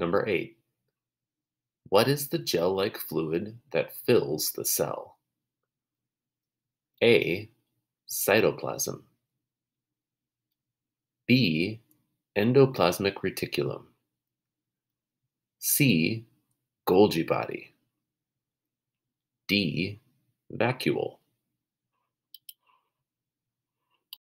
Number eight, what is the gel like fluid that fills the cell? A. Cytoplasm. B. Endoplasmic reticulum. C. Golgi body. D. Vacuole.